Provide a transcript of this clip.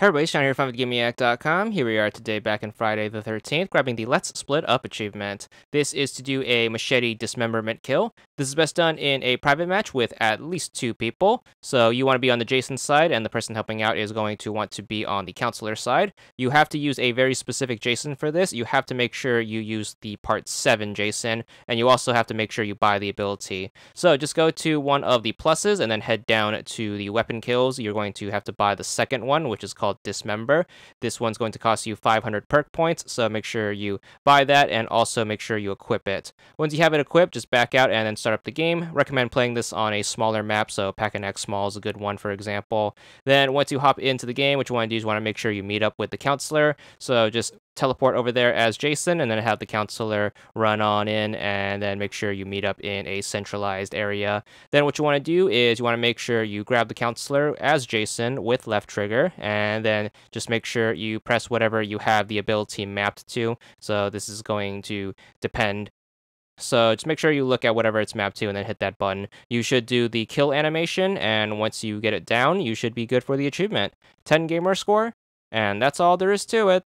Hey everybody, Sean here from GiveMeAct.com. Here we are today, back in Friday the 13th, grabbing the Let's Split Up achievement. This is to do a machete dismemberment kill. This is best done in a private match with at least two people. So you want to be on the Jason side, and the person helping out is going to want to be on the counselor side. You have to use a very specific Jason for this. You have to make sure you use the part 7 Jason, and you also have to make sure you buy the ability. So just go to one of the pluses and then head down to the weapon kills. You're going to have to buy the second one, which is called called Dismember. This one's going to cost you 500 perk points, so make sure you buy that and also make sure you equip it. Once you have it equipped, just back out and then start up the game. Recommend playing this on a smaller map, so Pack X Small is a good one, for example. Then once you hop into the game, what you want to do is you want to make sure you meet up with the counselor, so just teleport over there as Jason and then have the counselor run on in and then make sure you meet up in a centralized area. Then what you want to do is you want to make sure you grab the counselor as Jason with left trigger and and then just make sure you press whatever you have the ability mapped to. So this is going to depend so just make sure you look at whatever it's mapped to and then hit that button. You should do the kill animation, and once you get it down, you should be good for the achievement. 10 gamer score, and that's all there is to it.